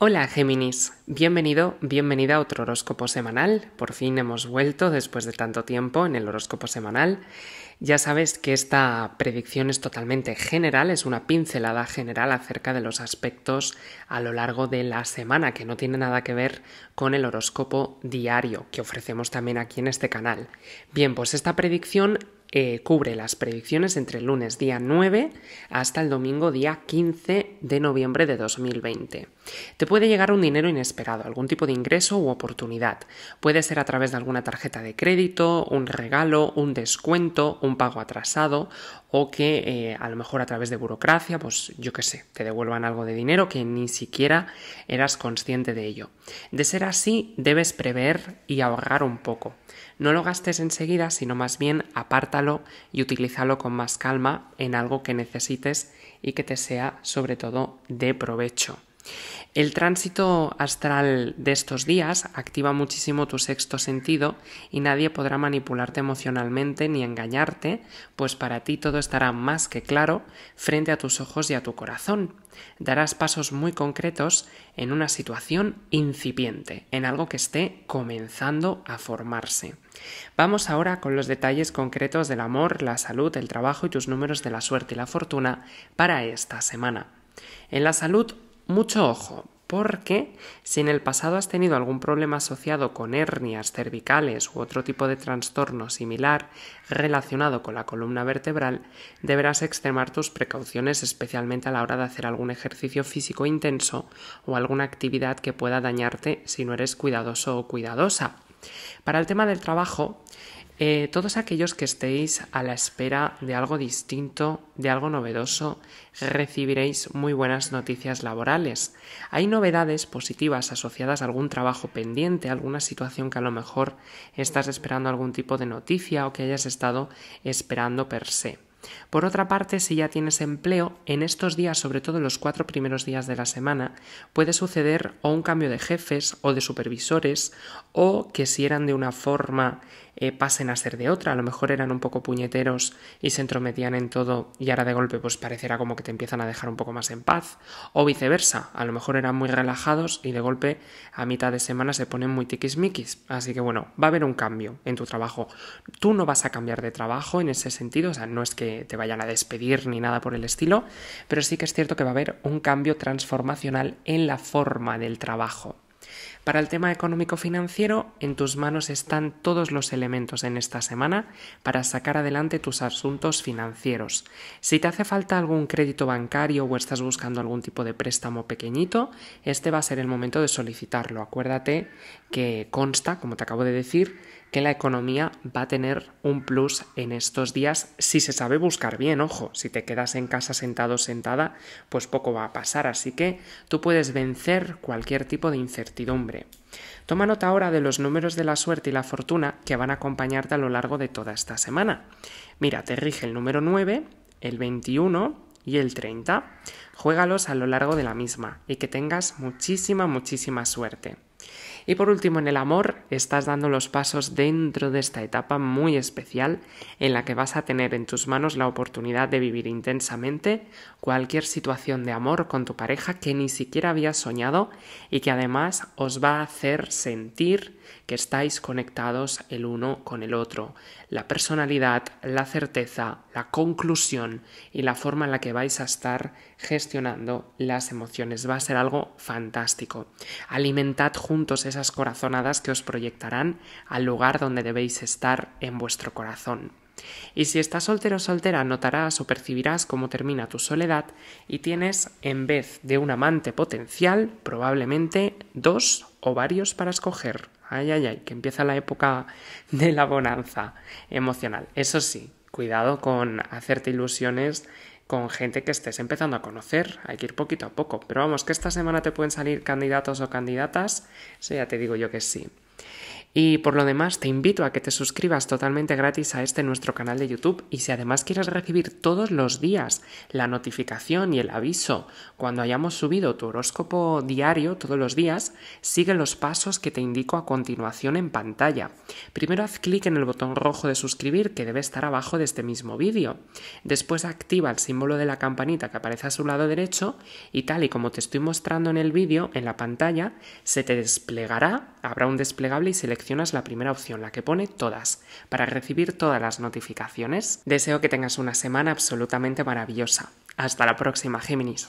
Hola Géminis, bienvenido, bienvenida a otro horóscopo semanal. Por fin hemos vuelto después de tanto tiempo en el horóscopo semanal. Ya sabes que esta predicción es totalmente general, es una pincelada general acerca de los aspectos a lo largo de la semana, que no tiene nada que ver con el horóscopo diario que ofrecemos también aquí en este canal. Bien, pues esta predicción eh, cubre las predicciones entre el lunes día 9 hasta el domingo día 15 de noviembre de 2020. Te puede llegar un dinero inesperado, algún tipo de ingreso u oportunidad. Puede ser a través de alguna tarjeta de crédito, un regalo, un descuento, un pago atrasado o que eh, a lo mejor a través de burocracia, pues yo qué sé, te devuelvan algo de dinero que ni siquiera eras consciente de ello. De ser así, debes prever y ahorrar un poco. No lo gastes enseguida, sino más bien aparta y utilízalo con más calma en algo que necesites y que te sea sobre todo de provecho. El tránsito astral de estos días activa muchísimo tu sexto sentido y nadie podrá manipularte emocionalmente ni engañarte, pues para ti todo estará más que claro frente a tus ojos y a tu corazón. Darás pasos muy concretos en una situación incipiente, en algo que esté comenzando a formarse. Vamos ahora con los detalles concretos del amor, la salud, el trabajo y tus números de la suerte y la fortuna para esta semana. En la salud mucho ojo, porque si en el pasado has tenido algún problema asociado con hernias cervicales u otro tipo de trastorno similar relacionado con la columna vertebral, deberás extremar tus precauciones especialmente a la hora de hacer algún ejercicio físico intenso o alguna actividad que pueda dañarte si no eres cuidadoso o cuidadosa. Para el tema del trabajo, eh, todos aquellos que estéis a la espera de algo distinto, de algo novedoso, recibiréis muy buenas noticias laborales. Hay novedades positivas asociadas a algún trabajo pendiente, alguna situación que a lo mejor estás esperando algún tipo de noticia o que hayas estado esperando per se. Por otra parte, si ya tienes empleo, en estos días, sobre todo los cuatro primeros días de la semana, puede suceder o un cambio de jefes o de supervisores, o que si eran de una forma eh, pasen a ser de otra. A lo mejor eran un poco puñeteros y se entrometían en todo y ahora de golpe pues parecerá como que te empiezan a dejar un poco más en paz. O viceversa, a lo mejor eran muy relajados y de golpe a mitad de semana se ponen muy tiquismiquis. Así que bueno, va a haber un cambio en tu trabajo. Tú no vas a cambiar de trabajo en ese sentido, o sea, no es que te vayan a despedir ni nada por el estilo, pero sí que es cierto que va a haber un cambio transformacional en la forma del trabajo. Para el tema económico-financiero, en tus manos están todos los elementos en esta semana para sacar adelante tus asuntos financieros. Si te hace falta algún crédito bancario o estás buscando algún tipo de préstamo pequeñito, este va a ser el momento de solicitarlo. Acuérdate que consta, como te acabo de decir, que la economía va a tener un plus en estos días si se sabe buscar bien, ojo, si te quedas en casa sentado sentada, pues poco va a pasar, así que tú puedes vencer cualquier tipo de incertidumbre. Toma nota ahora de los números de la suerte y la fortuna que van a acompañarte a lo largo de toda esta semana. Mira, te rige el número 9, el 21, y el 30. Juégalos a lo largo de la misma y que tengas muchísima, muchísima suerte. Y por último, en el amor, estás dando los pasos dentro de esta etapa muy especial en la que vas a tener en tus manos la oportunidad de vivir intensamente cualquier situación de amor con tu pareja que ni siquiera habías soñado y que además os va a hacer sentir que estáis conectados el uno con el otro. La personalidad, la certeza, la conclusión y la forma en la que vais a estar gestionando las emociones va a ser algo fantástico. Alimentad juntos esa corazonadas que os proyectarán al lugar donde debéis estar en vuestro corazón. Y si estás soltero o soltera, notarás o percibirás cómo termina tu soledad y tienes, en vez de un amante potencial, probablemente dos o varios para escoger. Ay, ay, ay, que empieza la época de la bonanza emocional. Eso sí, cuidado con hacerte ilusiones con gente que estés empezando a conocer. Hay que ir poquito a poco. Pero vamos, que esta semana te pueden salir candidatos o candidatas. Eso ya te digo yo que sí. Y por lo demás, te invito a que te suscribas totalmente gratis a este nuestro canal de YouTube y si además quieres recibir todos los días la notificación y el aviso cuando hayamos subido tu horóscopo diario todos los días, sigue los pasos que te indico a continuación en pantalla. Primero haz clic en el botón rojo de suscribir que debe estar abajo de este mismo vídeo. Después activa el símbolo de la campanita que aparece a su lado derecho y tal y como te estoy mostrando en el vídeo, en la pantalla, se te desplegará, habrá un desplegable y seleccionarás la primera opción, la que pone todas, para recibir todas las notificaciones. Deseo que tengas una semana absolutamente maravillosa. Hasta la próxima, Géminis.